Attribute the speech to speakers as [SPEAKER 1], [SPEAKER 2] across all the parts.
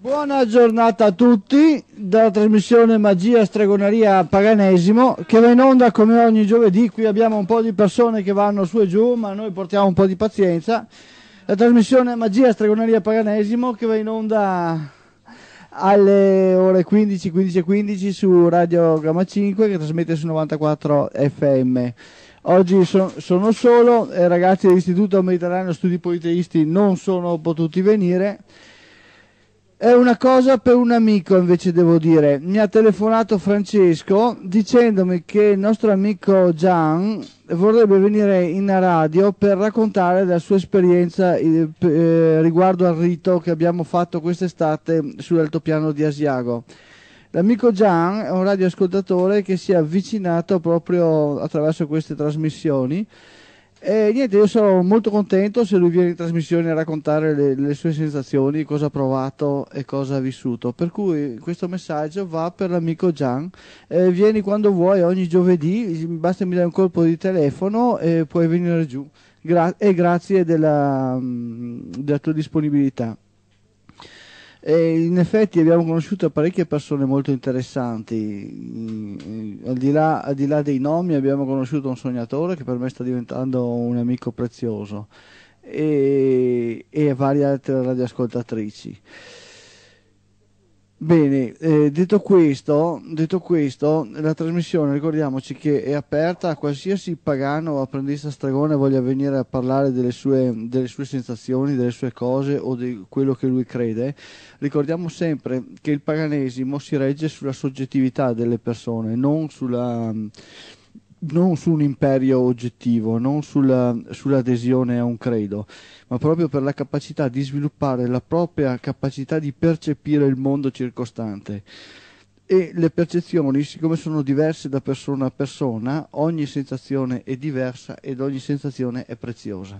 [SPEAKER 1] Buona giornata a tutti dalla trasmissione Magia Stregoneria Paganesimo che va in onda come ogni giovedì. Qui abbiamo un po' di persone che vanno su e giù, ma noi portiamo un po' di pazienza. La trasmissione Magia Stregoneria Paganesimo che va in onda alle ore 15, 15 e 15 su Radio Gamma 5 che trasmette su 94 FM. Oggi so, sono solo, eh, ragazzi dell'Istituto Mediterraneo Studi Politeisti non sono potuti venire è una cosa per un amico invece devo dire. Mi ha telefonato Francesco dicendomi che il nostro amico Gian vorrebbe venire in radio per raccontare la sua esperienza eh, riguardo al rito che abbiamo fatto quest'estate sull'altopiano di Asiago. L'amico Gian è un radioascoltatore che si è avvicinato proprio attraverso queste trasmissioni e niente, io sarò molto contento se lui viene in trasmissione a raccontare le, le, sue sensazioni, cosa ha provato e cosa ha vissuto. Per cui questo messaggio va per l'amico Gian. Eh, vieni quando vuoi, ogni giovedì, basta mi dai un colpo di telefono e puoi venire giù. Gra- e grazie della, mm, della tua disponibilità. E in effetti abbiamo conosciuto parecchie persone molto interessanti, al di, là, al di là dei nomi abbiamo conosciuto un sognatore che per me sta diventando un amico prezioso e, e varie altre radioascoltatrici. Bene, eh, detto, questo, detto, questo, la trasmissione ricordiamoci che è aperta a qualsiasi pagano o apprendista stregone voglia venire a parlare delle sue, delle sue, sensazioni, delle sue cose o di quello che lui crede. Ricordiamo sempre che il paganesimo si regge sulla soggettività delle persone, non sulla non su un imperio oggettivo, non sulla, sull'adesione a un credo, ma proprio per la capacità di sviluppare la propria capacità di percepire il mondo circostante. E le percezioni, siccome sono diverse da persona a persona, ogni sensazione è diversa ed ogni sensazione è preziosa.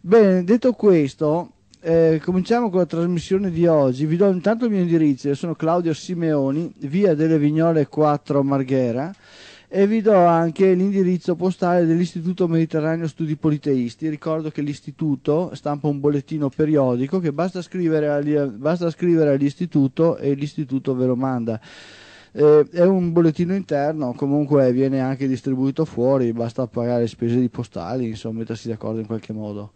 [SPEAKER 1] Bene, detto questo, eh, cominciamo con la trasmissione di oggi. Vi do intanto il mio indirizzo, sono Claudio Simeoni, via delle Vignole 4 Marghera e vi do anche l'indirizzo postale dell'Istituto Mediterraneo Studi Politeisti. Ricordo che l'Istituto stampa un bollettino periodico che basta scrivere, agli, basta scrivere all'Istituto e l'Istituto ve lo manda. Eh, è un bollettino interno, comunque viene anche distribuito fuori, basta pagare spese di postali, insomma, mettersi d'accordo in qualche modo.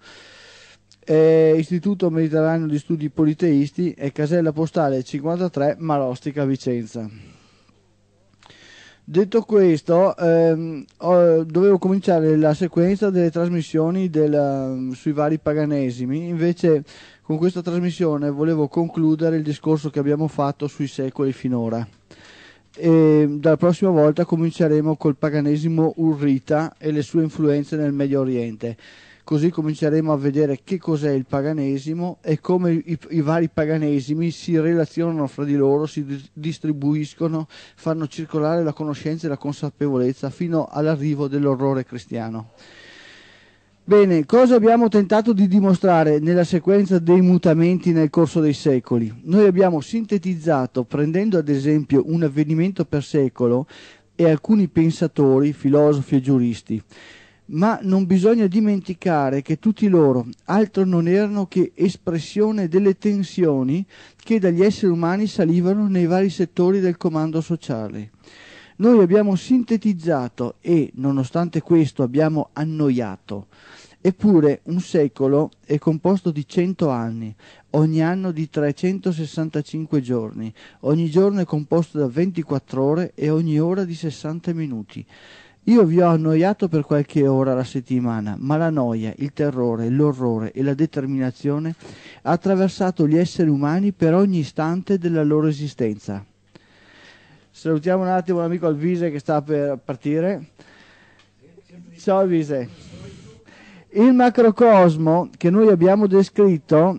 [SPEAKER 1] Eh, Istituto Mediterraneo di Studi Politeisti e casella postale 53 Malostica Vicenza. Detto questo, ehm, dovevo cominciare la sequenza delle trasmissioni della- sui vari paganesimi, invece con questa trasmissione volevo concludere il discorso che abbiamo fatto sui secoli finora. E dalla prossima volta cominceremo col paganesimo urrita e le sue influenze nel Medio Oriente così cominceremo a vedere che cos'è il paganesimo e come i, i vari paganesimi si relazionano fra di loro, si di, distribuiscono, fanno circolare la conoscenza e la consapevolezza fino all'arrivo dell'orrore cristiano. Bene, cosa abbiamo tentato di dimostrare nella sequenza dei mutamenti nel corso dei secoli? Noi abbiamo sintetizzato, prendendo ad esempio un avvenimento per secolo, e alcuni pensatori, filosofi e giuristi ma non bisogna dimenticare che tutti loro altro non erano che espressione delle tensioni che dagli esseri umani salivano nei vari settori del comando sociale. Noi abbiamo sintetizzato e, nonostante questo, abbiamo annoiato. Eppure un secolo è composto di 100 anni, ogni anno di 365 giorni, ogni giorno è composto da 24 ore e ogni ora di 60 minuti. Io vi ho annoiato per qualche ora la settimana, ma la noia, il terrore, l'orrore e la determinazione ha attraversato gli esseri umani per ogni istante della loro esistenza. Salutiamo un attimo l'amico Alvise che sta per partire. Ciao Alvise. Il macrocosmo che noi abbiamo descritto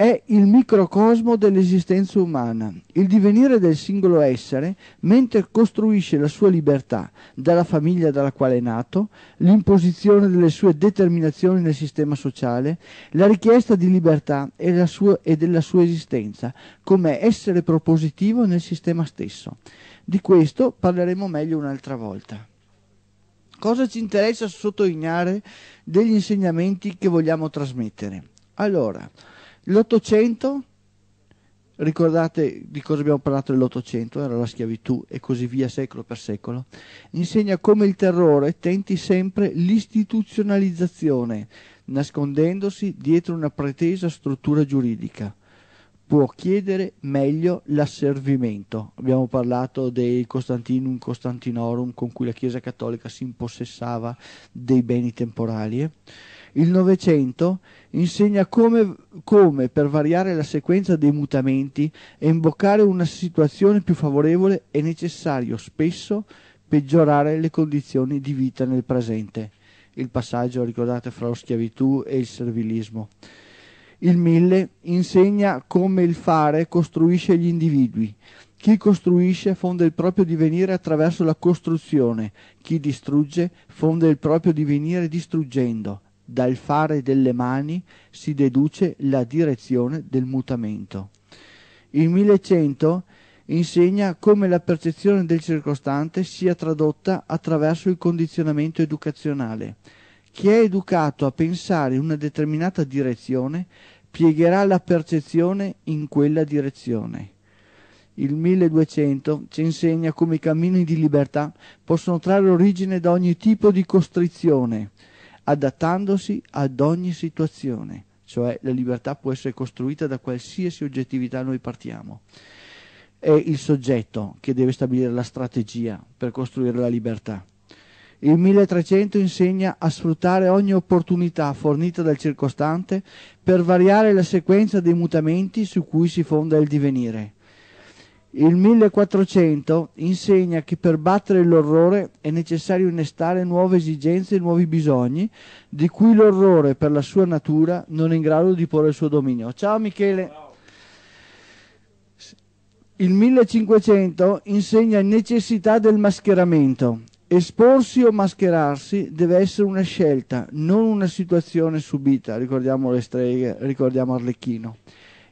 [SPEAKER 1] è il microcosmo dell'esistenza umana, il divenire del singolo essere, mentre costruisce la sua libertà dalla famiglia dalla quale è nato, l'imposizione delle sue determinazioni nel sistema sociale, la richiesta di libertà e, sua, e della sua esistenza come essere propositivo nel sistema stesso. Di questo parleremo meglio un'altra volta. Cosa ci interessa sottolineare degli insegnamenti che vogliamo trasmettere? Allora, L'Ottocento, ricordate di cosa abbiamo parlato nell'Ottocento, era la schiavitù e così via secolo per secolo, insegna come il terrore tenti sempre l'istituzionalizzazione, nascondendosi dietro una pretesa struttura giuridica può chiedere meglio l'asservimento. Abbiamo parlato dei Costantinum Costantinorum con cui la Chiesa Cattolica si impossessava dei beni temporali. Eh? Il Novecento insegna come, come, per variare la sequenza dei mutamenti e imboccare una situazione più favorevole, è necessario spesso peggiorare le condizioni di vita nel presente. Il passaggio, ricordate, fra lo schiavitù e il servilismo. Il Mille insegna come il fare costruisce gli individui. Chi costruisce fonda il proprio divenire attraverso la costruzione, chi distrugge fonda il proprio divenire distruggendo, dal fare delle mani si deduce la direzione del mutamento. Il 1100 insegna come la percezione del circostante sia tradotta attraverso il condizionamento educazionale. Chi è educato a pensare in una determinata direzione piegherà la percezione in quella direzione. Il 1200 ci insegna come i cammini di libertà possono trarre origine da ogni tipo di costrizione, adattandosi ad ogni situazione, cioè la libertà può essere costruita da qualsiasi oggettività noi partiamo. È il soggetto che deve stabilire la strategia per costruire la libertà. Il 1300 insegna a sfruttare ogni opportunità fornita dal circostante per variare la sequenza dei mutamenti su cui si fonda il divenire il 1400 insegna che per battere l'orrore è necessario innestare nuove esigenze e nuovi bisogni di cui l'orrore per la sua natura non è in grado di porre il suo dominio. Ciao Michele. Il 1500 insegna necessità del mascheramento. Esporsi o mascherarsi deve essere una scelta, non una situazione subita. Ricordiamo le streghe, ricordiamo Arlecchino.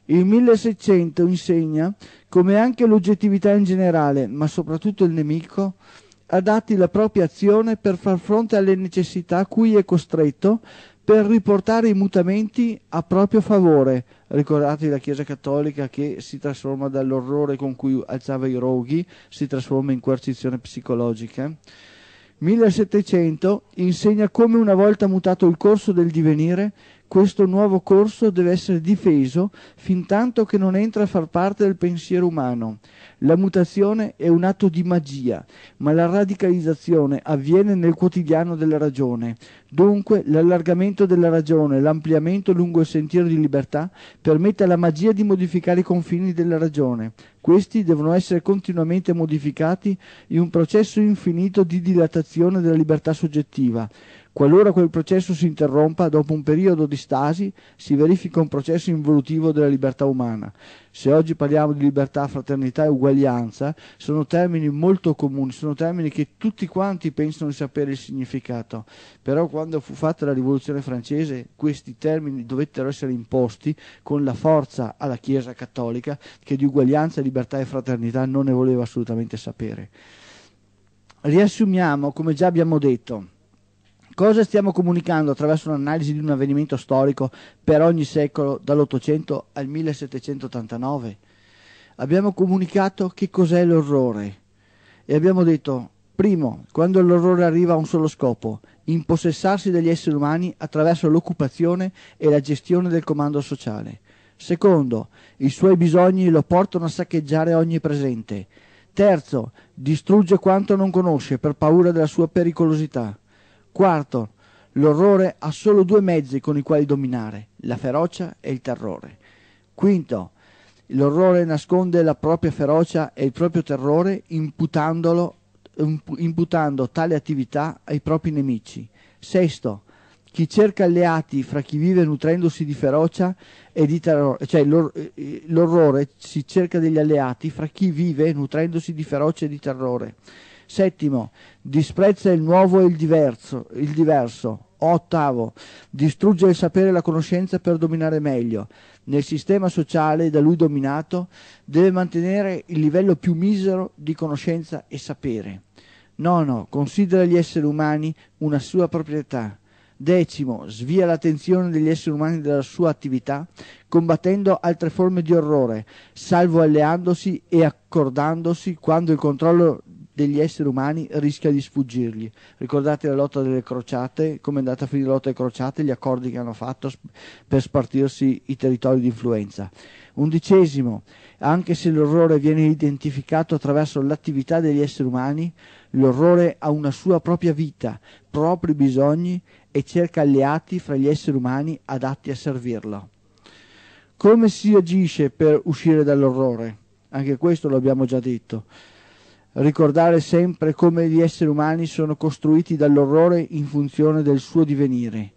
[SPEAKER 1] Il 1600 insegna come anche l'oggettività in generale, ma soprattutto il nemico, adatti la propria azione per far fronte alle necessità cui è costretto per riportare i mutamenti a proprio favore. Ricordate la Chiesa Cattolica che si trasforma dall'orrore con cui alzava i roghi, si trasforma in coercizione psicologica. 1700 insegna come una volta mutato il corso del divenire, questo nuovo corso deve essere difeso fin tanto che non entra a far parte del pensiero umano. La mutazione è un atto di magia, ma la radicalizzazione avviene nel quotidiano della ragione. Dunque l'allargamento della ragione, l'ampliamento lungo il sentiero di libertà, permette alla magia di modificare i confini della ragione. Questi devono essere continuamente modificati in un processo infinito di dilatazione della libertà soggettiva. Qualora quel processo si interrompa dopo un periodo di stasi, si verifica un processo involutivo della libertà umana. Se oggi parliamo di libertà, fraternità e uguaglianza, sono termini molto comuni, sono termini che tutti quanti pensano di sapere il significato. Però quando fu fatta la rivoluzione francese, questi termini dovettero essere imposti con la forza alla Chiesa cattolica che di uguaglianza, libertà e fraternità non ne voleva assolutamente sapere. Riassumiamo, come già abbiamo detto, Cosa stiamo comunicando attraverso un'analisi di un avvenimento storico per ogni secolo dall'Ottocento al 1789? Abbiamo comunicato che cos'è l'orrore e abbiamo detto, primo, quando l'orrore arriva a un solo scopo, impossessarsi degli esseri umani attraverso l'occupazione e la gestione del comando sociale. Secondo, i suoi bisogni lo portano a saccheggiare ogni presente. Terzo, distrugge quanto non conosce per paura della sua pericolosità. Quarto, l'orrore ha solo due mezzi con i quali dominare, la ferocia e il terrore. Quinto, l'orrore nasconde la propria ferocia e il proprio terrore imputando tale attività ai propri nemici. Sesto, chi cerca alleati fra chi vive nutrendosi di ferocia e di terrore, cioè l'or- eh, l'orrore si cerca degli alleati fra chi vive nutrendosi di ferocia e di terrore. Settimo, disprezza il nuovo e il diverso. Il diverso. Ottavo, distrugge il sapere e la conoscenza per dominare meglio. Nel sistema sociale da lui dominato deve mantenere il livello più misero di conoscenza e sapere. Nono, considera gli esseri umani una sua proprietà. Decimo, svia l'attenzione degli esseri umani dalla sua attività, combattendo altre forme di orrore, salvo alleandosi e accordandosi quando il controllo degli esseri umani rischia di sfuggirgli. Ricordate la lotta delle crociate, come è andata a finire la lotta delle crociate, gli accordi che hanno fatto per spartirsi i territori di influenza. Undicesimo, anche se l'orrore viene identificato attraverso l'attività degli esseri umani, l'orrore ha una sua propria vita, propri bisogni e cerca alleati fra gli esseri umani adatti a servirlo. Come si agisce per uscire dall'orrore? Anche questo l'abbiamo già detto ricordare sempre come gli esseri umani sono costruiti dall'orrore in funzione del suo divenire.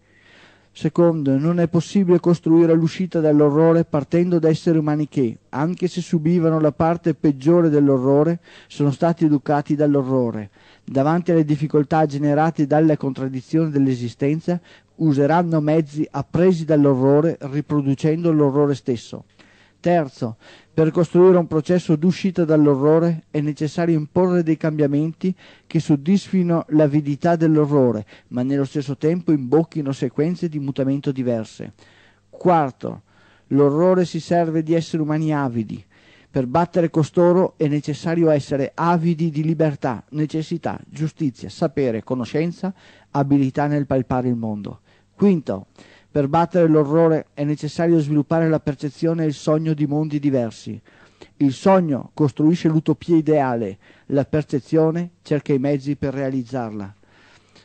[SPEAKER 1] Secondo, non è possibile costruire l'uscita dall'orrore partendo da esseri umani che, anche se subivano la parte peggiore dell'orrore, sono stati educati dall'orrore. Davanti alle difficoltà generate dalle contraddizioni dell'esistenza, useranno mezzi appresi dall'orrore riproducendo l'orrore stesso. Terzo, per costruire un processo d'uscita dall'orrore è necessario imporre dei cambiamenti che soddisfino l'avidità dell'orrore, ma nello stesso tempo imbocchino sequenze di mutamento diverse. Quarto, l'orrore si serve di esseri umani avidi. Per battere costoro è necessario essere avidi di libertà, necessità, giustizia, sapere, conoscenza, abilità nel palpare il mondo. Quinto, per battere l'orrore è necessario sviluppare la percezione e il sogno di mondi diversi. Il sogno costruisce l'utopia ideale, la percezione cerca i mezzi per realizzarla.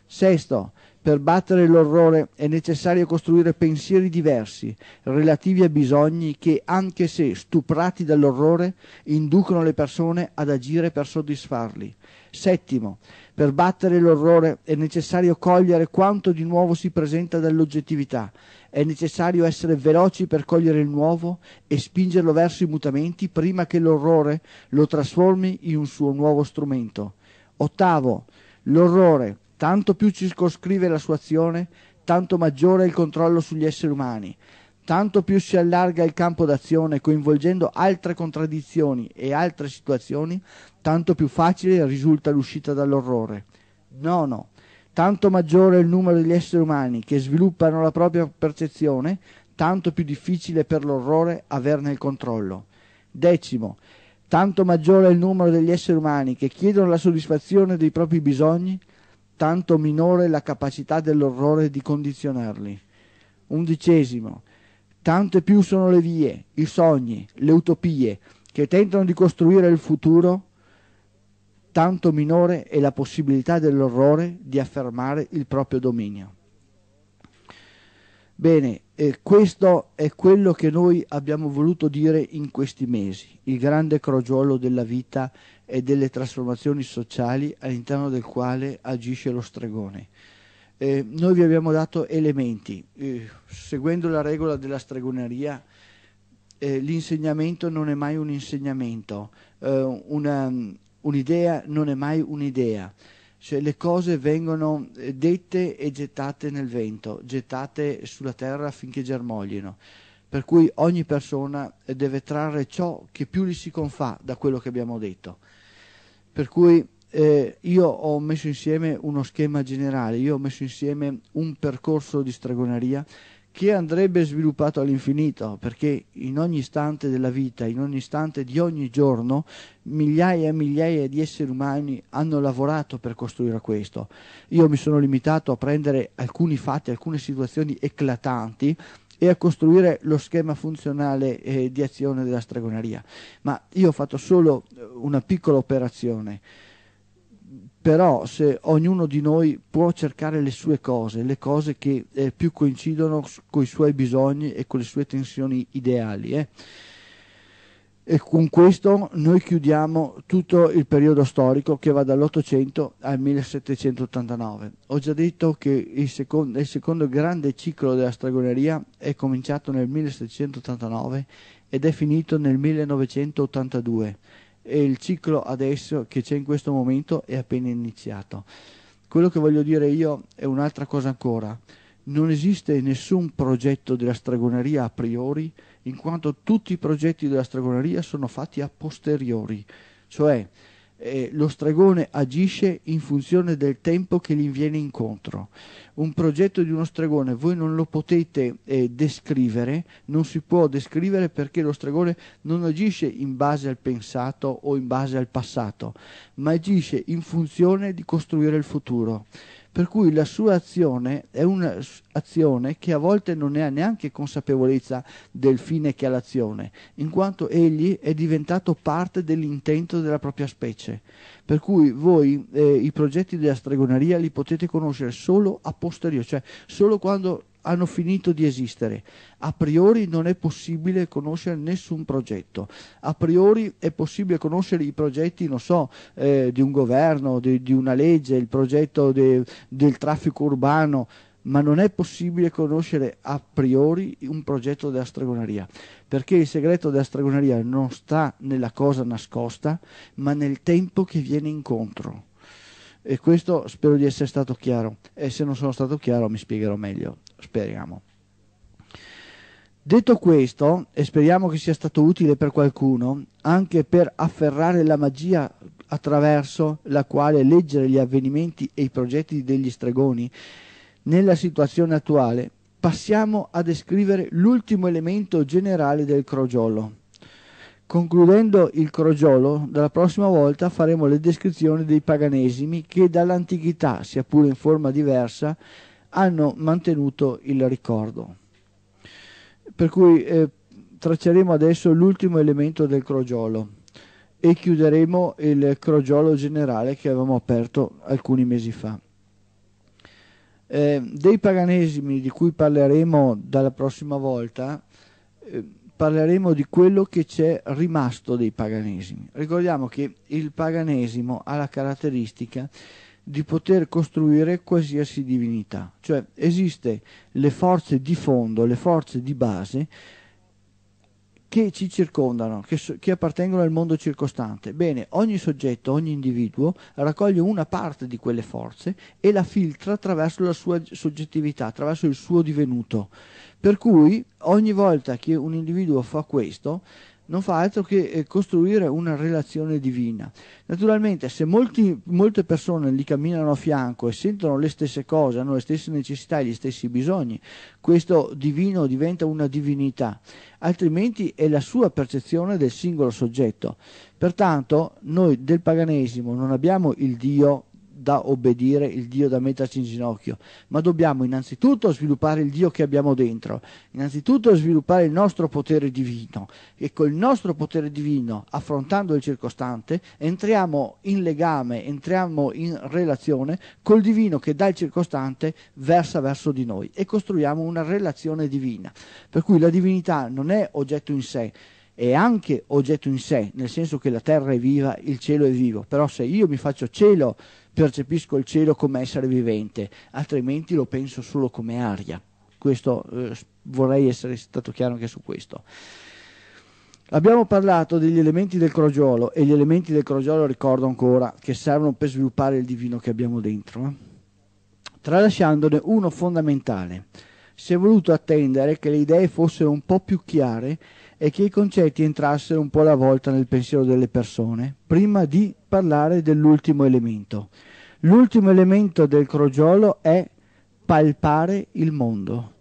[SPEAKER 1] Sesto, per battere l'orrore è necessario costruire pensieri diversi, relativi a bisogni che, anche se stuprati dall'orrore, inducono le persone ad agire per soddisfarli. Settimo, per battere l'orrore è necessario cogliere quanto di nuovo si presenta dall'oggettività. È necessario essere veloci per cogliere il nuovo e spingerlo verso i mutamenti prima che l'orrore lo trasformi in un suo nuovo strumento. Ottavo, l'orrore Tanto più circoscrive la sua azione, tanto maggiore è il controllo sugli esseri umani, tanto più si allarga il campo d'azione coinvolgendo altre contraddizioni e altre situazioni, tanto più facile risulta l'uscita dall'orrore. Nono, tanto maggiore è il numero degli esseri umani che sviluppano la propria percezione, tanto più difficile per l'orrore averne il controllo. Decimo, tanto maggiore è il numero degli esseri umani che chiedono la soddisfazione dei propri bisogni, tanto minore la capacità dell'orrore di condizionarli. Undicesimo. Tante più sono le vie, i sogni, le utopie che tentano di costruire il futuro, tanto minore è la possibilità dell'orrore di affermare il proprio dominio. Bene, eh, questo è quello che noi abbiamo voluto dire in questi mesi, il grande crogiolo della vita e delle trasformazioni sociali all'interno del quale agisce lo stregone. Eh, noi vi abbiamo dato elementi, eh, seguendo la regola della stregoneria eh, l'insegnamento non è mai un insegnamento, eh, un'idea un non è mai un'idea, cioè, le cose vengono eh, dette e gettate nel vento, gettate sulla terra affinché germoglino per cui ogni persona deve trarre ciò che più gli si confà da quello che abbiamo detto per cui eh, io ho messo insieme uno schema generale, io ho messo insieme un percorso di stregoneria che andrebbe sviluppato all'infinito, perché in ogni istante della vita, in ogni istante di ogni giorno, migliaia e migliaia di esseri umani hanno lavorato per costruire questo. Io mi sono limitato a prendere alcuni fatti, alcune situazioni eclatanti e a costruire lo schema funzionale eh, di azione della stregoneria. Ma io ho fatto solo eh, una piccola operazione, però se ognuno di noi può cercare le sue cose, le cose che eh, più coincidono con i suoi bisogni e con le sue tensioni ideali. Eh, e con questo noi chiudiamo tutto il periodo storico che va dall'Ottocento al 1789. Ho già detto che il secondo, il secondo grande ciclo della stregoneria è cominciato nel 1789 ed è finito nel 1982 e il ciclo adesso che c'è in questo momento è appena iniziato. Quello che voglio dire io è un'altra cosa ancora. Non esiste nessun progetto della stregoneria a priori in quanto tutti i progetti della stregoneria sono fatti a posteriori, cioè eh, lo stregone agisce in funzione del tempo che gli viene incontro. Un progetto di uno stregone voi non lo potete eh, descrivere, non si può descrivere perché lo stregone non agisce in base al pensato o in base al passato, ma agisce in funzione di costruire il futuro per cui la sua azione è un'azione che a volte non ne ha neanche consapevolezza del fine che ha l'azione, in quanto egli è diventato parte dell'intento della propria specie per cui voi eh, i progetti della stregoneria li potete conoscere solo a posteriori, cioè solo quando hanno finito di esistere. A priori non è possibile conoscere nessun progetto. A priori è possibile conoscere i progetti, non so, eh, di un governo, di, di una legge, il progetto de, del traffico urbano, ma non è possibile conoscere a priori un progetto della stregoneria, perché il segreto della stregoneria non sta nella cosa nascosta, ma nel tempo che viene incontro. E questo spero di essere stato chiaro, e se non sono stato chiaro mi spiegherò meglio, speriamo. Detto questo, e speriamo che sia stato utile per qualcuno, anche per afferrare la magia attraverso la quale leggere gli avvenimenti e i progetti degli stregoni, nella situazione attuale, passiamo a descrivere l'ultimo elemento generale del crogiolo. Concludendo il crogiolo, dalla prossima volta faremo le descrizioni dei paganesimi che dall'antichità, sia pure in forma diversa, hanno mantenuto il ricordo. Per cui eh, tracceremo adesso l'ultimo elemento del crogiolo e chiuderemo il crogiolo generale che avevamo aperto alcuni mesi fa. Eh, dei paranesimi di cui parleremo dalla prossima volta, eh, parleremo di quello che c'è rimasto dei paranesimi. Ricordiamo che il paganesimo ha la caratteristica di poter costruire qualsiasi divinità, cioè esiste le forze di fondo, le forze di base che ci circondano, che, che, appartengono al mondo circostante. Bene, ogni soggetto, ogni individuo raccoglie una parte di quelle forze e la filtra attraverso la sua soggettività, attraverso il suo divenuto. Per cui ogni volta che un individuo fa questo, non fa altro che eh, costruire una relazione divina. Naturalmente se molti, molte persone li camminano a fianco e sentono le stesse cose, hanno le stesse necessità e gli stessi bisogni, questo divino diventa una divinità, altrimenti è la sua percezione del singolo soggetto. Pertanto noi del paganesimo non abbiamo il Dio da obbedire, il Dio da metterci in ginocchio, ma dobbiamo innanzitutto sviluppare il Dio che abbiamo dentro, innanzitutto sviluppare il nostro potere divino e col nostro potere divino, affrontando il circostante, entriamo in legame, entriamo in relazione col divino che dal circostante versa verso di noi e costruiamo una relazione divina. Per cui la divinità non è oggetto in sé, è anche oggetto in sé, nel senso che la terra è viva, il cielo è vivo, però se io mi faccio cielo percepisco il cielo come essere vivente, altrimenti lo penso solo come aria. Questo, eh, vorrei essere stato chiaro anche su questo. Abbiamo parlato degli elementi del crogiolo e gli elementi del crogiolo, ricordo ancora, che servono per sviluppare il divino che abbiamo dentro, eh? tralasciandone uno fondamentale. Si è voluto attendere che le idee fossero un po' più chiare e che i concetti entrassero un po' alla volta nel pensiero delle persone, prima di parlare dell'ultimo elemento, L'ultimo elemento del crogiolo è palpare il mondo.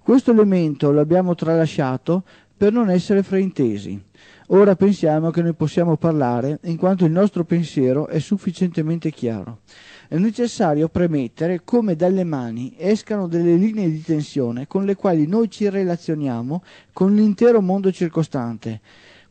[SPEAKER 1] Questo elemento lo abbiamo tralasciato per non essere fraintesi. Ora pensiamo che noi possiamo parlare in quanto il nostro pensiero è sufficientemente chiaro. È necessario premettere come dalle mani escano delle linee di tensione con le quali noi ci relazioniamo con l'intero mondo circostante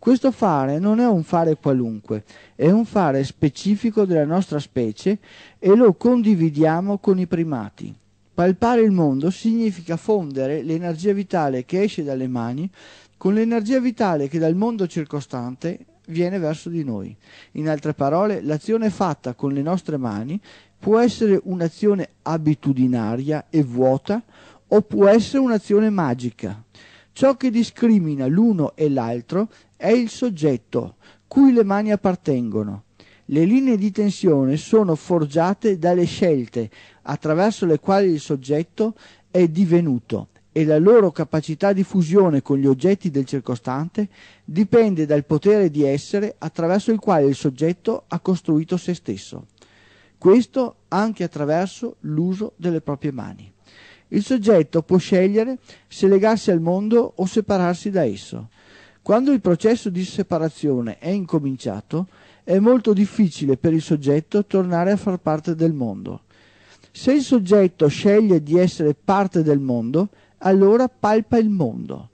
[SPEAKER 1] questo fare non è un fare qualunque, è un fare specifico della nostra specie e lo condividiamo con i primati. Palpare il mondo significa fondere l'energia vitale che esce dalle mani con l'energia vitale che dal mondo circostante viene verso di noi. In altre parole, l'azione fatta con le nostre mani può essere un'azione abitudinaria e vuota o può essere un'azione magica. Ciò che discrimina l'uno e l'altro è il soggetto, cui le mani appartengono. Le linee di tensione sono forgiate dalle scelte attraverso le quali il soggetto è divenuto e la loro capacità di fusione con gli oggetti del circostante dipende dal potere di essere attraverso il quale il soggetto ha costruito se stesso. Questo anche attraverso l'uso delle proprie mani il soggetto può scegliere se legarsi al mondo o separarsi da esso. Quando il processo di separazione è incominciato, è molto difficile per il soggetto tornare a far parte del mondo. Se il soggetto sceglie di essere parte del mondo, allora palpa il mondo.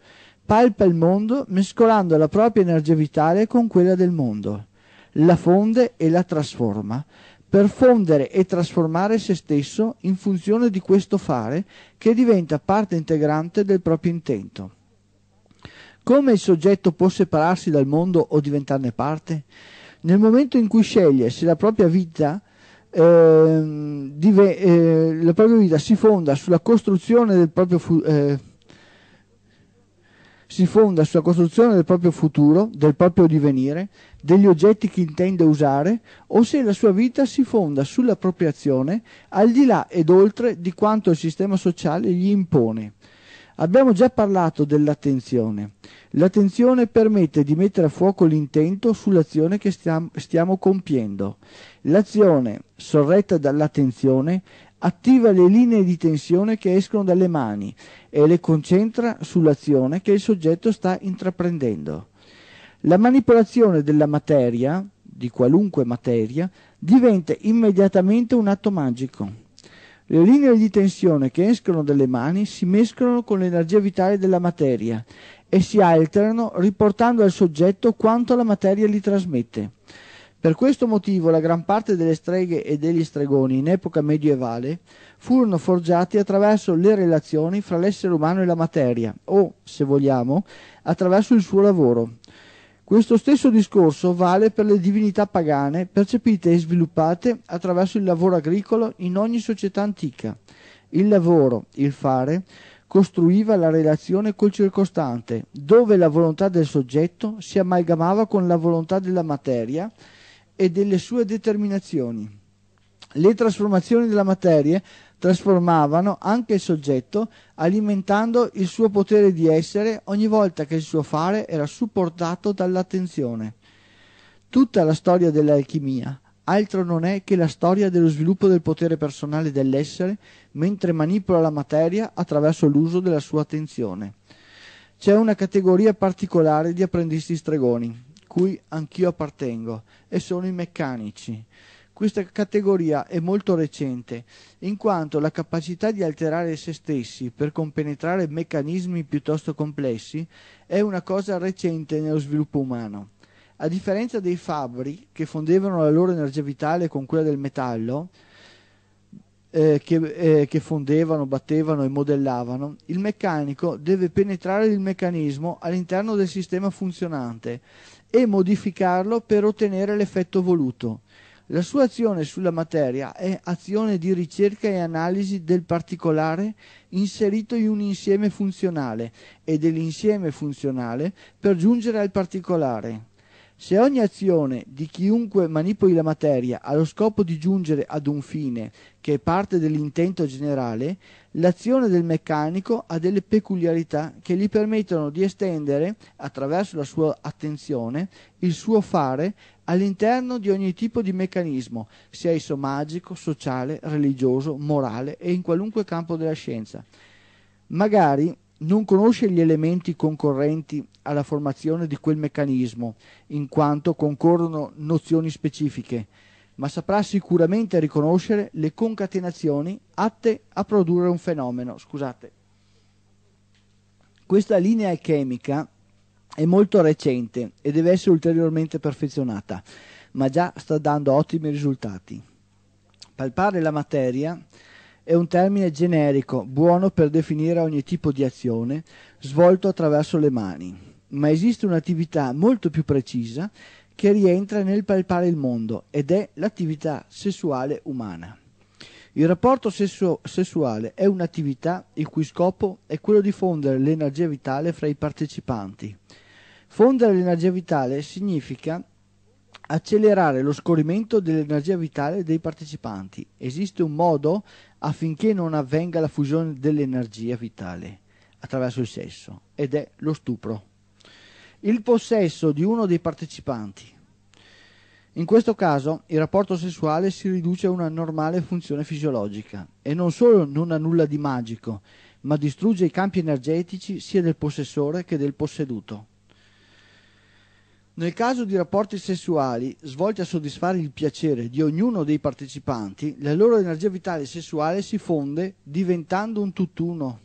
[SPEAKER 1] Palpa il mondo mescolando la propria energia vitale con quella del mondo. La fonde e la trasforma per fondere e trasformare se stesso in funzione di questo fare che diventa parte integrante del proprio intento. Come il soggetto può separarsi dal mondo o diventarne parte? Nel momento in cui sceglie se la propria vita eh, dive, eh, la propria vita si fonda sulla costruzione del proprio eh, si fonda sulla costruzione del proprio futuro, del proprio divenire, degli oggetti che intende usare, o se la sua vita si fonda sull'appropriazione al di là ed oltre di quanto il sistema sociale gli impone. Abbiamo già parlato dell'attenzione. L'attenzione permette di mettere a fuoco l'intento sull'azione che stiamo, stiamo compiendo. L'azione, sorretta dall'attenzione, attiva le linee di tensione che escono dalle mani e le concentra sull'azione che il soggetto sta intraprendendo. La manipolazione della materia, di qualunque materia, diventa immediatamente un atto magico. Le linee di tensione che escono dalle mani si mescolano con l'energia vitale della materia e si alterano riportando al soggetto quanto la materia li trasmette. Per questo motivo la gran parte delle streghe e degli stregoni in epoca medievale furono forgiati attraverso le relazioni fra l'essere umano e la materia, o, se vogliamo, attraverso il suo lavoro. Questo stesso discorso vale per le divinità pagane percepite e sviluppate attraverso il lavoro agricolo in ogni società antica. Il lavoro, il fare, costruiva la relazione col circostante, dove la volontà del soggetto si amalgamava con la volontà della materia e delle sue determinazioni. Le trasformazioni della materia trasformavano anche il soggetto, alimentando il suo potere di essere ogni volta che il suo fare era supportato dall'attenzione. Tutta la storia dell'alchimia altro non è che la storia dello sviluppo del potere personale dell'essere mentre manipola la materia attraverso l'uso della sua attenzione. C'è una categoria particolare di apprendisti stregoni, cui anch'io appartengo, e sono i meccanici. Questa categoria è molto recente, in quanto la capacità di alterare se stessi per compenetrare meccanismi piuttosto complessi è una cosa recente nello sviluppo umano. A differenza dei fabbri, che fondevano la loro energia vitale con quella del metallo, eh, che, eh, che, fondevano, battevano e modellavano, il meccanico deve penetrare il meccanismo all'interno del sistema funzionante e modificarlo per ottenere l'effetto voluto. La sua azione sulla materia è azione di ricerca e analisi del particolare inserito in un insieme funzionale e dell'insieme funzionale per giungere al particolare. Se ogni azione di chiunque manipoli la materia ha lo scopo di giungere ad un fine che è parte dell'intento generale, l'azione del meccanico ha delle peculiarità che gli permettono di estendere, attraverso la sua attenzione, il suo fare all'interno di ogni tipo di meccanismo, sia esso magico, sociale, religioso, morale e in qualunque campo della scienza. Magari non conosce gli elementi concorrenti alla formazione di quel meccanismo, in quanto concorrono nozioni specifiche ma saprà sicuramente riconoscere le concatenazioni atte a produrre un fenomeno. Scusate. Questa linea alchemica è molto recente e deve essere ulteriormente perfezionata, ma già sta dando ottimi risultati. Palpare la materia è un termine generico, buono per definire ogni tipo di azione svolto attraverso le mani, ma esiste un'attività molto più precisa che rientra nel palpare il mondo ed è l'attività sessuale umana. Il rapporto sesso- sessuale è un'attività il cui scopo è quello di fondere l'energia vitale fra i partecipanti. Fondere l'energia vitale significa accelerare lo scorrimento dell'energia vitale dei partecipanti. Esiste un modo affinché non avvenga la fusione dell'energia vitale attraverso il sesso ed è lo stupro il possesso di uno dei partecipanti. In questo caso il rapporto sessuale si riduce a una normale funzione fisiologica e non solo non ha nulla di magico, ma distrugge i campi energetici sia del possessore che del posseduto. Nel caso di rapporti sessuali svolti a soddisfare il piacere di ognuno dei partecipanti, la loro energia vitale sessuale si fonde diventando un tutt'uno.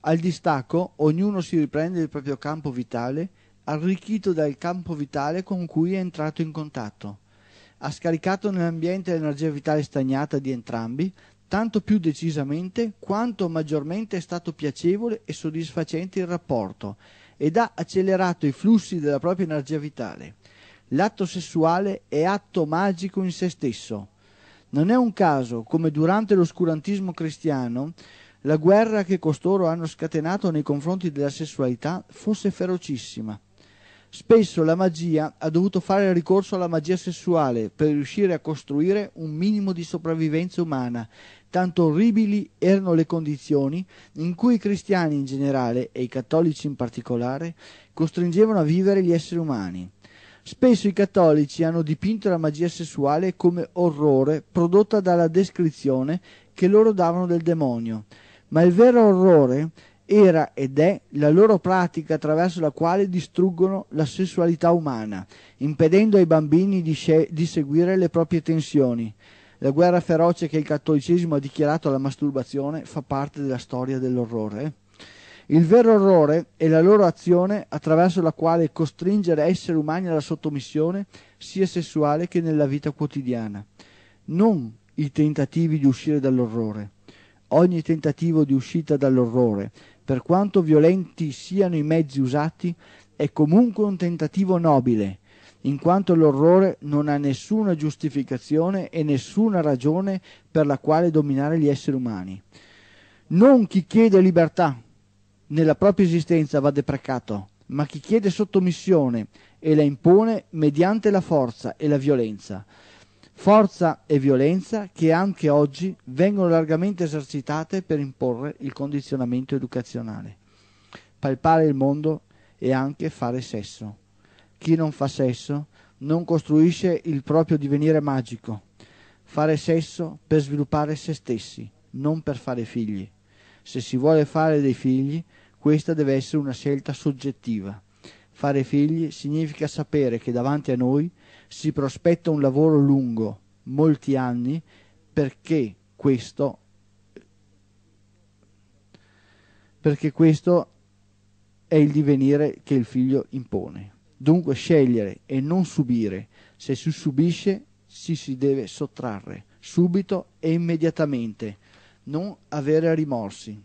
[SPEAKER 1] Al distacco ognuno si riprende il proprio campo vitale, arricchito dal campo vitale con cui è entrato in contatto. Ha scaricato nell'ambiente l'energia vitale stagnata di entrambi, tanto più decisamente quanto maggiormente è stato piacevole e soddisfacente il rapporto ed ha accelerato i flussi della propria energia vitale. L'atto sessuale è atto magico in se stesso. Non è un caso come durante l'oscurantismo cristiano la guerra che costoro hanno scatenato nei confronti della sessualità fosse ferocissima. Spesso la magia ha dovuto fare ricorso alla magia sessuale per riuscire a costruire un minimo di sopravvivenza umana, tanto orribili erano le condizioni in cui i cristiani in generale e i cattolici in particolare costringevano a vivere gli esseri umani. Spesso i cattolici hanno dipinto la magia sessuale come orrore prodotta dalla descrizione che loro davano del demonio, ma il vero orrore era ed è la loro pratica attraverso la quale distruggono la sessualità umana, impedendo ai bambini di, sce- di seguire le proprie tensioni. La guerra feroce che il cattolicesimo ha dichiarato alla masturbazione fa parte della storia dell'orrore. Il vero orrore è la loro azione attraverso la quale costringere esseri umani alla sottomissione, sia sessuale che nella vita quotidiana. Non i tentativi di uscire dall'orrore ogni tentativo di uscita dall'orrore, per quanto violenti siano i mezzi usati, è comunque un tentativo nobile, in quanto l'orrore non ha nessuna giustificazione e nessuna ragione per la quale dominare gli esseri umani. Non chi chiede libertà nella propria esistenza va deprecato, ma chi chiede sottomissione e la impone mediante la forza e la violenza forza e violenza che anche oggi vengono largamente esercitate per imporre il condizionamento educazionale. Palpare il mondo e anche fare sesso. Chi non fa sesso non costruisce il proprio divenire magico. Fare sesso per sviluppare se stessi, non per fare figli. Se si vuole fare dei figli, questa deve essere una scelta soggettiva. Fare figli significa sapere che davanti a noi si prospetta un lavoro lungo, molti anni, perché questo, perché questo è il divenire che il figlio impone. Dunque scegliere e non subire, se si subisce si, si deve sottrarre, subito e immediatamente, non avere rimorsi.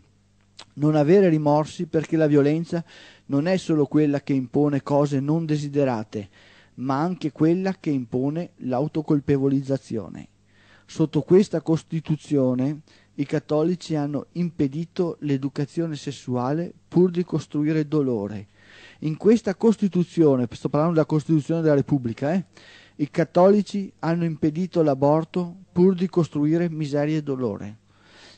[SPEAKER 1] Non avere rimorsi perché la violenza non è solo quella che impone cose non desiderate, ma anche quella che impone l'autocolpevolizzazione. Sotto questa Costituzione i cattolici hanno impedito l'educazione sessuale pur di costruire dolore. In questa Costituzione, sto parlando della Costituzione della Repubblica, eh, i cattolici hanno impedito l'aborto pur di costruire miseria e dolore.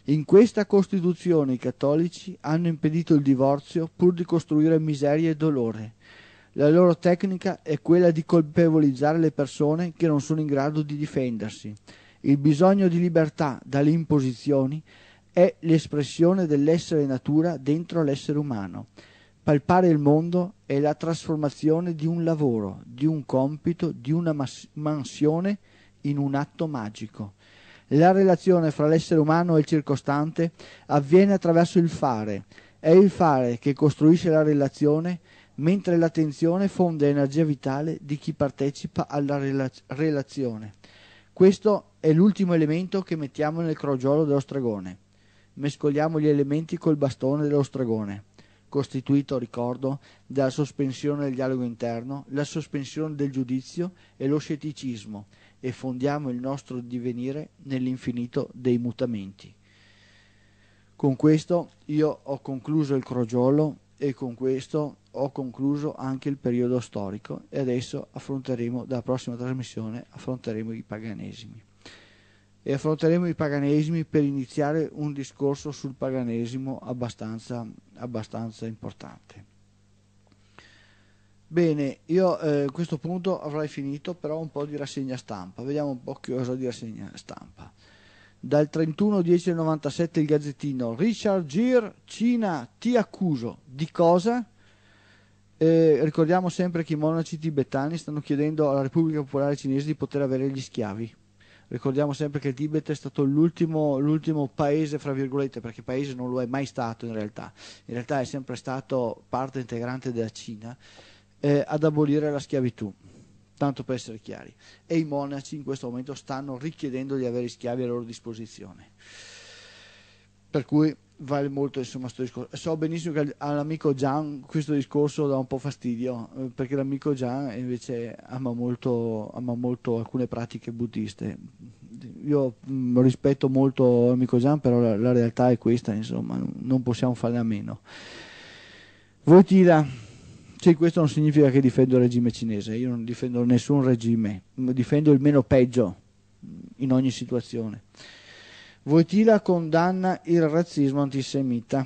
[SPEAKER 1] In questa Costituzione i cattolici hanno impedito il divorzio pur di costruire miseria e dolore. La loro tecnica è quella di colpevolizzare le persone che non sono in grado di difendersi. Il bisogno di libertà dalle imposizioni è l'espressione dell'essere natura dentro l'essere umano. Palpare il mondo è la trasformazione di un lavoro, di un compito, di una mas- mansione in un atto magico. La relazione fra l'essere umano e il circostante avviene attraverso il fare. È il fare che costruisce la relazione mentre l'attenzione fonde energia vitale di chi partecipa alla rela- relazione. Questo è l'ultimo elemento che mettiamo nel crogiolo dello stregone. Mescoliamo gli elementi col bastone dello stregone, costituito, ricordo, dalla sospensione del dialogo interno, la sospensione del giudizio e lo scetticismo, e fondiamo il nostro divenire nell'infinito dei mutamenti. Con questo io ho concluso il crogiolo e con questo ho concluso anche il periodo storico e adesso affronteremo, dalla prossima trasmissione, affronteremo i paganesimi. E affronteremo i paganesimi per iniziare un discorso sul paganesimo abbastanza, abbastanza importante. Bene, io eh, a questo punto avrei finito però un po' di rassegna stampa, vediamo un po' cosa di rassegna stampa dal 31-10-97 il Gazzettino, Richard Gir, Cina, ti accuso, di cosa? Eh, ricordiamo sempre che i monaci tibetani stanno chiedendo alla Repubblica Popolare Cinese di poter avere gli schiavi. Ricordiamo sempre che il Tibet è stato l'ultimo, l'ultimo paese, fra virgolette, perché paese non lo è mai stato in realtà, in realtà è sempre stato parte integrante della Cina, eh, ad abolire la schiavitù tanto per essere chiari. E i monaci in questo momento stanno richiedendo di avere schiavi a loro disposizione. Per cui vale molto insomma questo discorso. So benissimo che all'amico Gian questo discorso dà un po' fastidio, eh, perché l'amico Gian invece ama molto, ama molto alcune pratiche buddiste. Io mh, mm, rispetto molto l'amico Gian, però la, la realtà è questa, insomma, non possiamo farne a meno. Voitila cioè, questo non significa che difendo il regime cinese, io non difendo nessun regime, difendo il meno peggio in ogni situazione. Voitila condanna il razzismo antisemita.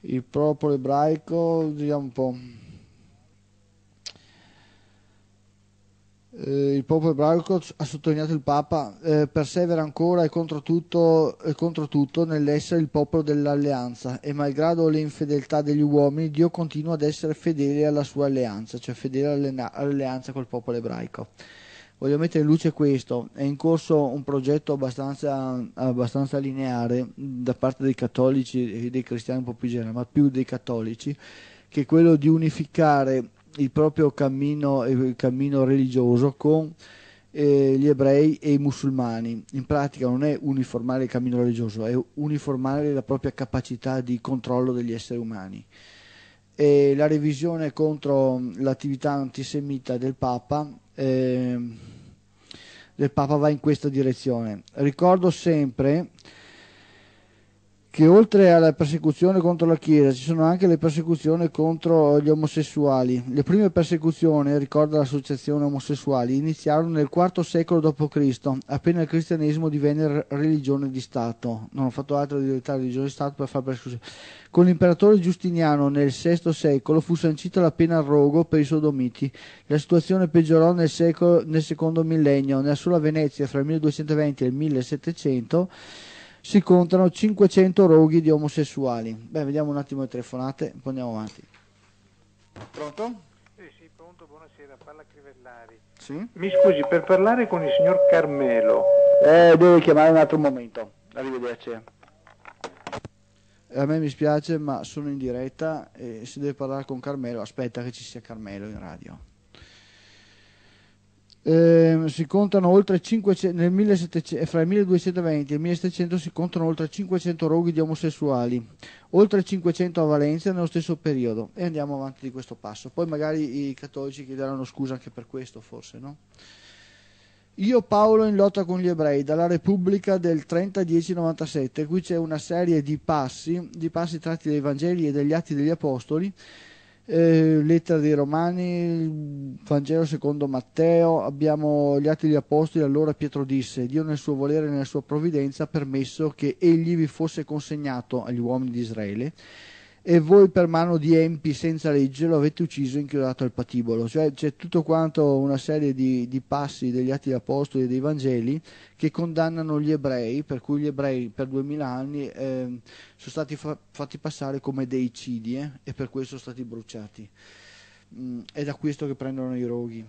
[SPEAKER 1] Il popolo ebraico, vediamo un po'. Eh, il popolo ebraico, ha sottolineato il Papa, eh, persevera ancora e contro, tutto, e contro tutto nell'essere il popolo dell'alleanza e malgrado le infedeltà degli uomini, Dio continua ad essere fedele alla sua alleanza, cioè fedele all'alleanza col popolo ebraico. Voglio mettere in luce questo, è in corso un progetto abbastanza, abbastanza lineare da parte dei cattolici e dei cristiani un po' più generale, ma più dei cattolici, che è quello di unificare il proprio cammino, eh, il cammino religioso con eh, gli ebrei e i musulmani. In pratica non è uniformare il cammino religioso, è uniformare la propria capacità di controllo degli esseri umani. E la revisione contro l'attività antisemita del Papa, eh, del Papa va in questa direzione. Ricordo sempre che oltre alla persecuzione contro la Chiesa ci sono anche le persecuzioni contro gli omosessuali. Le prime persecuzioni, ricorda l'associazione omosessuali, iniziarono nel IV secolo d.C., appena il cristianesimo divenne religione di Stato. Non ho fatto altro di diventare religione di Stato per fare persecuzione. Con l'imperatore Giustiniano nel VI secolo fu sancita la pena al rogo per i sodomiti. La situazione peggiorò nel, secolo, nel secondo millennio. Nella sola Venezia, fra il 1220 e il 1700, si contano 500 roghi di omosessuali. Beh, vediamo un attimo le telefonate, poi andiamo avanti. Pronto? Eh sì, pronto, buonasera, parla Crivellari. Sì?
[SPEAKER 2] Mi scusi, per parlare con il signor Carmelo.
[SPEAKER 1] Eh, devi chiamare un altro
[SPEAKER 2] momento. Arrivederci.
[SPEAKER 1] A me mi spiace, ma sono in diretta e si deve parlare con Carmelo. Aspetta che ci sia Carmelo in radio. Ehm, si contano oltre 500, nel 1700, eh, fra il 1220 e il 1700 si contano oltre 500 roghi di omosessuali, oltre 500 a Valencia nello stesso periodo e andiamo avanti di questo passo. Poi magari i cattolici chiederanno scusa anche per questo, forse no? Io Paolo in lotta con gli ebrei dalla Repubblica del 30-10-97, qui c'è una serie di passi, di passi tratti dai Vangeli e dagli Atti degli Apostoli eh, Lettera dei Romani, Vangelo secondo Matteo, abbiamo gli Atti degli Apostoli, allora Pietro disse, Dio nel suo volere e nella sua provvidenza ha permesso che egli vi fosse consegnato agli uomini di Israele e voi per mano di empi senza legge lo avete ucciso e inchiodato al patibolo. Cioè c'è tutto quanto una serie di, di passi degli Atti degli Apostoli e dei Vangeli che condannano gli ebrei, per cui gli ebrei per duemila anni eh, sono stati fa- fatti passare come dei cidie eh, e per questo sono stati bruciati. Mm, è da questo che prendono i roghi.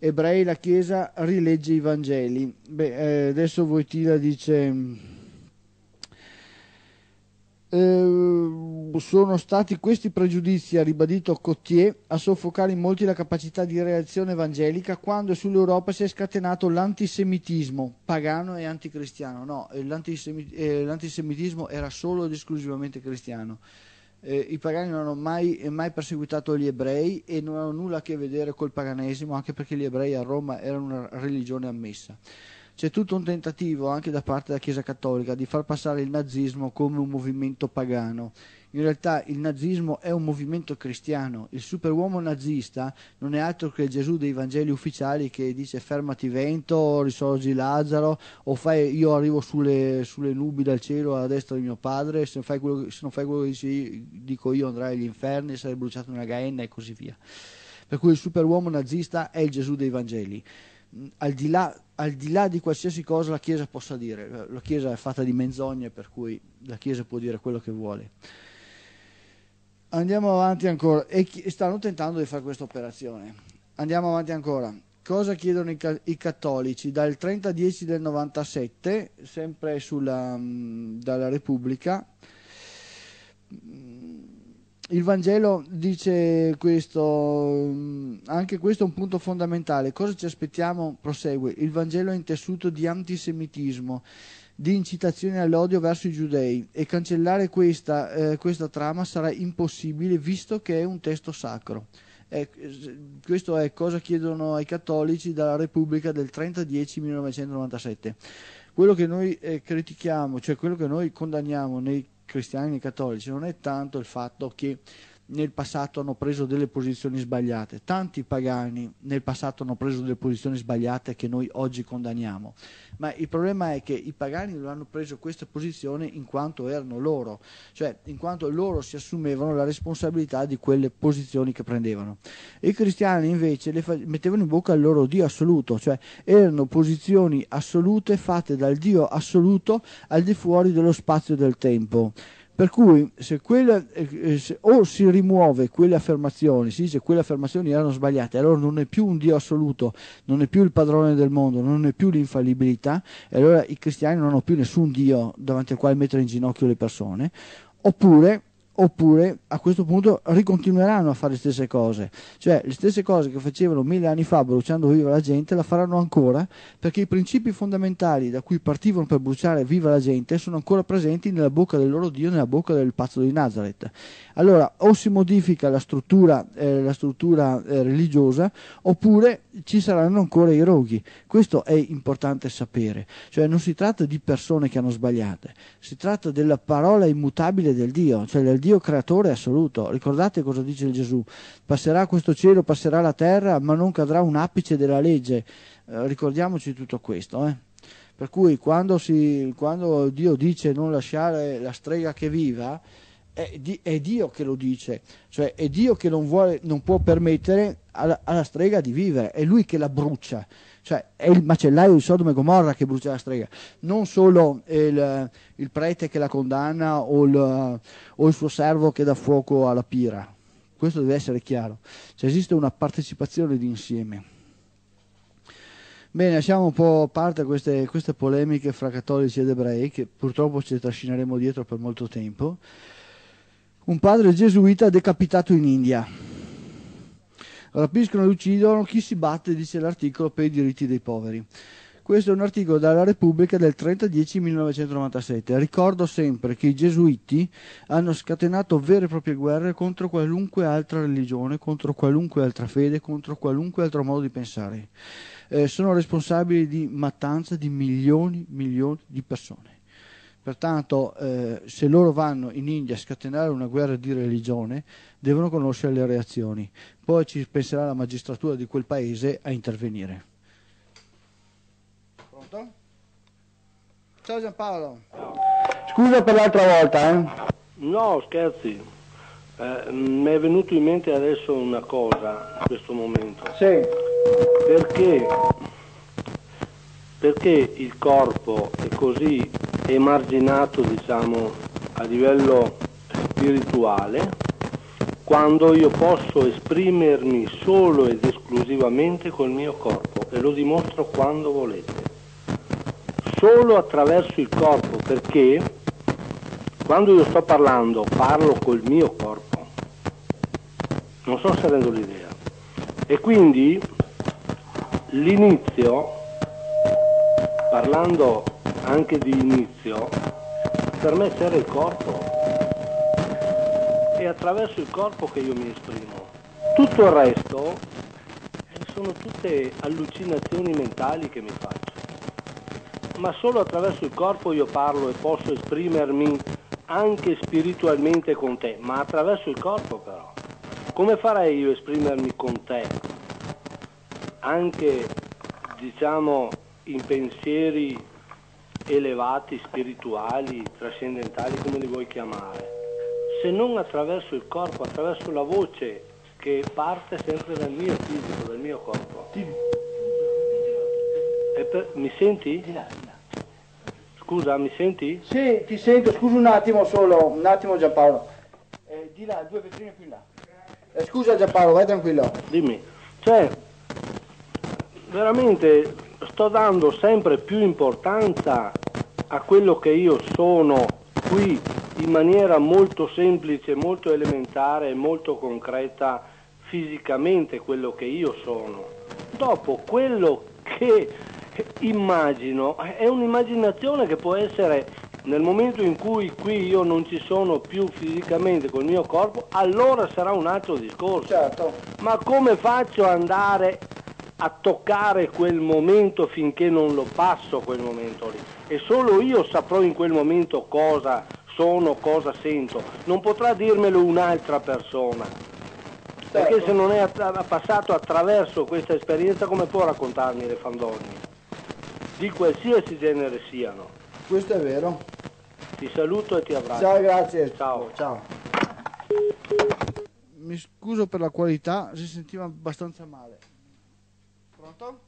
[SPEAKER 1] Ebrei, la Chiesa rilegge i Vangeli. Beh, eh, adesso Voitila dice eh, sono stati questi pregiudizi, ha ribadito Cottier, a soffocare in molti la capacità di reazione evangelica quando sull'Europa si è scatenato l'antisemitismo pagano e anticristiano. No, eh, l'antisemi- eh, l'antisemitismo era solo ed esclusivamente cristiano. Eh, I pagani non hanno mai, eh, mai perseguitato gli ebrei e non hanno nulla a che vedere col paganesimo, anche perché gli ebrei a Roma erano una religione ammessa c'è tutto un tentativo anche da parte della Chiesa Cattolica di far passare il nazismo come un movimento pagano. In realtà il nazismo è un movimento cristiano, il superuomo nazista non è altro che Gesù dei Vangeli ufficiali che dice fermati vento, risorgi Lazzaro, o fai, io arrivo sulle, sulle nubi dal cielo alla destra di mio padre, se non fai quello, se non fai quello che dici, dico io andrai agli inferni, sarai bruciato in una gaenna e così via. Per cui il superuomo nazista è il Gesù dei Vangeli al di, là, al di là di qualsiasi cosa la Chiesa possa dire, la Chiesa è fatta di menzogne per cui la Chiesa può dire quello che vuole. Andiamo avanti ancora e stanno tentando di fare questa operazione. Andiamo avanti ancora. Cosa chiedono i, ca- i cattolici? Dal 30-10 del 97, sempre sulla, dalla Repubblica, il Vangelo dice questo, mm, anche questo è un punto fondamentale. Cosa ci aspettiamo? Prosegue. Il Vangelo è intessuto di antisemitismo, di incitazione all'odio verso i giudei e cancellare questa, eh, questa trama sarà impossibile visto che è un testo sacro. Eh, questo è cosa chiedono ai cattolici dalla Repubblica del 30-10-1997. Quello che noi eh, critichiamo, cioè quello che noi condanniamo nei cristiani e cattolici non è tanto il fatto che nel passato hanno preso delle posizioni sbagliate, tanti pagani nel passato hanno preso delle posizioni sbagliate che noi oggi condanniamo, ma il problema è che i pagani non hanno preso queste posizioni in quanto erano loro, cioè in quanto loro si assumevano la responsabilità di quelle posizioni che prendevano. I cristiani invece le mettevano in bocca al loro Dio assoluto, cioè erano posizioni assolute fatte dal Dio assoluto al di fuori dello spazio e del tempo. Per cui se quella, eh, eh, se, o si rimuove quelle affermazioni, si dice che quelle affermazioni erano sbagliate, allora non è più un Dio assoluto, non è più il padrone del mondo, non è più l'infallibilità, e allora i cristiani non hanno più nessun Dio davanti al quale mettere in ginocchio le persone, oppure oppure a questo punto ricontinueranno a fare le stesse cose, cioè le stesse cose che facevano mille anni fa bruciando viva la gente la faranno ancora perché i principi fondamentali da cui partivano per bruciare viva la gente sono ancora presenti nella bocca del loro Dio, nella bocca del pazzo di Nazareth. Allora o si modifica la struttura, eh, la struttura eh, religiosa oppure ci saranno ancora i roghi, questo è importante sapere, cioè non si tratta di persone che hanno sbagliato, si tratta della parola immutabile del Dio, cioè del Dio Dio creatore assoluto. Ricordate cosa dice Gesù? Passerà questo cielo, passerà la terra, ma non cadrà un apice della legge. Eh, ricordiamoci tutto questo. Eh? Per cui quando, si, quando Dio dice non lasciare la strega che viva, è, è, Dio che lo dice, cioè è Dio che non, vuole, non può permettere alla, alla, strega di vivere, è lui che la brucia, cioè è il macellaio di Sodoma e Gomorra che brucia la strega, non solo il, il prete che la condanna o il, o il suo servo che dà fuoco alla pira. Questo deve essere chiaro, cioè, esiste una partecipazione di insieme. Bene, lasciamo un po' a parte queste, queste polemiche fra cattolici ed ebrei che purtroppo ci trascineremo dietro per molto tempo un padre gesuita decapitato in India. Rapiscono e uccidono chi si batte, dice l'articolo, per i diritti dei poveri. Questo è un articolo dalla Repubblica del 30-10-1997. Ricordo sempre che i gesuiti hanno scatenato vere e proprie guerre contro qualunque altra religione, contro qualunque altra fede, contro qualunque altro modo di pensare. Eh, sono responsabili di mattanza di milioni e milioni di persone. Pertanto eh, se loro vanno in India a scatenare una guerra di religione devono conoscere le reazioni, poi ci penserà la magistratura di quel paese a intervenire. Pronto? Ciao Giampaolo.
[SPEAKER 2] Scusa per l'altra volta. Eh? No, scherzi. Eh, mi è venuto in mente adesso una cosa in questo momento. Sì. Perché, perché il corpo è così emarginato diciamo, a livello spirituale quando io posso esprimermi solo ed esclusivamente col mio corpo e lo dimostro quando volete. Solo attraverso il corpo perché quando io sto parlando parlo col mio corpo. Non so se rendo l'idea. E quindi l'inizio, parlando anche di inizio, per me c'era il corpo. È attraverso il corpo che io mi esprimo. Tutto il resto eh, sono tutte allucinazioni mentali che mi faccio. Ma solo attraverso il corpo io parlo e posso esprimermi anche spiritualmente con te, ma attraverso il corpo però. Come farei io a esprimermi con te? Anche, diciamo, in pensieri elevati, spirituali, trascendentali, come li vuoi chiamare, se non attraverso il corpo, attraverso la voce che parte sempre dal mio fisico, dal mio corpo. Per... mi senti? Scusa, mi senti?
[SPEAKER 1] Sì, ti sento, scusa un attimo solo, un
[SPEAKER 2] attimo Giampaolo.
[SPEAKER 1] Eh, di là, due vetrine più in là.
[SPEAKER 2] Eh, scusa Giampaolo, vai tranquillo. Dimmi, cioè, veramente sto dando sempre più importanza a quello che io sono qui in maniera molto semplice, molto elementare e molto concreta fisicamente quello che io sono. Dopo quello che immagino è un'immaginazione che può essere nel momento in cui qui io non ci sono più fisicamente col mio corpo, allora sarà un altro discorso. Certo. Ma come faccio ad andare a toccare quel momento finché non lo passo quel momento lì e solo io saprò in quel momento cosa sono, cosa sento, non potrà dirmelo un'altra persona. Certo. Perché se non è att- passato attraverso questa esperienza come può raccontarmi le fandonie? Di qualsiasi genere siano.
[SPEAKER 1] Questo è vero.
[SPEAKER 2] Ti saluto e ti abbraccio. Ciao, grazie. Ciao. Ciao.
[SPEAKER 1] Mi scuso per la qualità, si sentiva abbastanza
[SPEAKER 2] male. Pronto?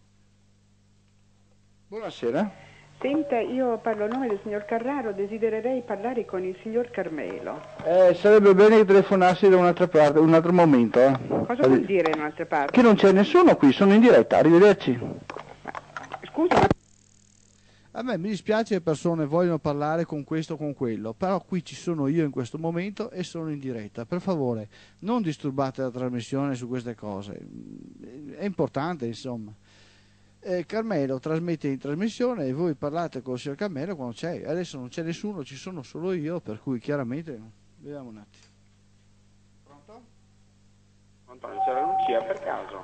[SPEAKER 2] Buonasera. Senta, io parlo a nome del signor Carraro, desidererei parlare con il signor Carmelo.
[SPEAKER 1] Eh, sarebbe bene che telefonassi da un'altra parte, un altro momento. Eh. Cosa vuol dire
[SPEAKER 2] un'altra parte? Che non c'è nessuno qui, sono in diretta, arrivederci. Ma, scusa, ma...
[SPEAKER 1] A me mi dispiace le persone vogliono parlare con questo o con quello, però qui ci sono io in questo momento e sono in diretta. Per favore, non disturbate la trasmissione su queste cose. È importante, insomma. Eh, Carmelo trasmette in trasmissione e voi parlate con il signor Carmelo quando c'è. Adesso non c'è nessuno, ci sono solo io, per cui chiaramente... Vediamo un attimo. Pronto? Antonio, c'era Lucia per caso?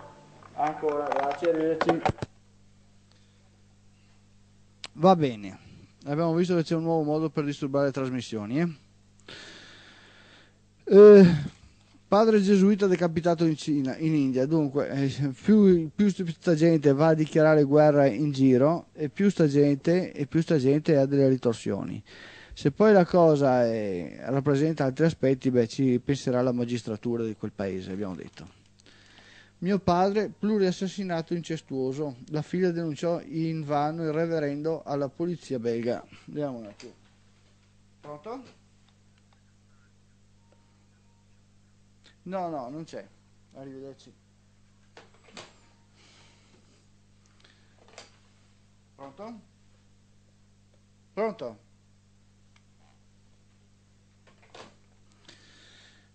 [SPEAKER 1] Ancora, grazie, arrivederci. Va bene, abbiamo visto che c'è un nuovo modo per disturbare le trasmissioni. Eh? Eh, padre gesuita decapitato in, Cina, in India, dunque eh, più, più sta gente va a dichiarare guerra in giro e più sta gente, e più sta gente ha delle ritorsioni. Se poi la cosa è, eh, rappresenta altri aspetti, beh, ci penserà la magistratura di quel paese, abbiamo detto. Mio padre, pluriassassinato incestuoso. La figlia denunciò in vano il reverendo alla polizia belga. Vediamo un attimo. Pronto? No, no, non c'è. Arrivederci. Pronto? Pronto?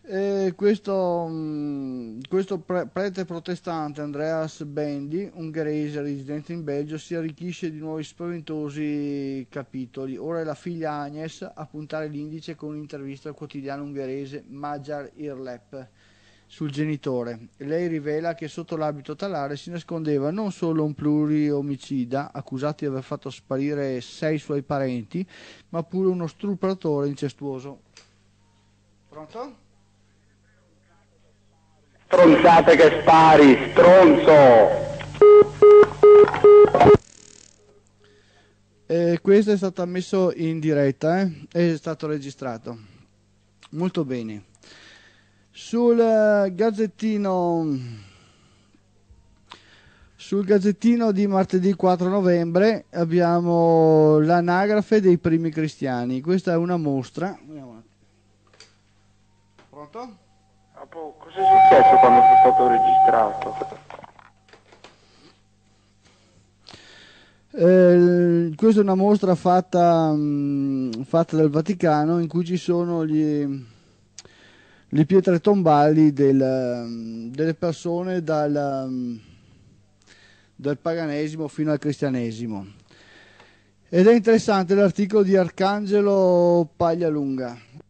[SPEAKER 1] E questo, mm, questo prete protestante Andreas Bendi, ungherese residente in Belgio, si arricchisce di nuovi spaventosi capitoli. Ora è la figlia Agnes a puntare l'indice con un'intervista al quotidiano ungherese Magyar Irlep sul genitore. Lei rivela che sotto l'abito talare si nascondeva non solo un pluriomicida, accusato di aver fatto sparire sei suoi parenti, ma pure uno stupratore incestuoso. Pronto?
[SPEAKER 2] Stronzate che spari, stronzo!
[SPEAKER 1] E questo è stato messo in diretta, eh? è stato registrato. Molto bene. Sul eh, gazzettino, sul gazzettino di martedì 4 novembre abbiamo l'anagrafe dei primi cristiani. Questa è una mostra. Pronto? dopo
[SPEAKER 2] cosa è successo quando sono stato registrato?
[SPEAKER 1] Eh, questa è una mostra fatta, mh, mm, fatta, dal Vaticano in cui ci sono gli, le pietre tombali del, mm, delle persone dal, mm, dal paganesimo fino al cristianesimo. Ed è interessante l'articolo di Arcangelo Paglialunga.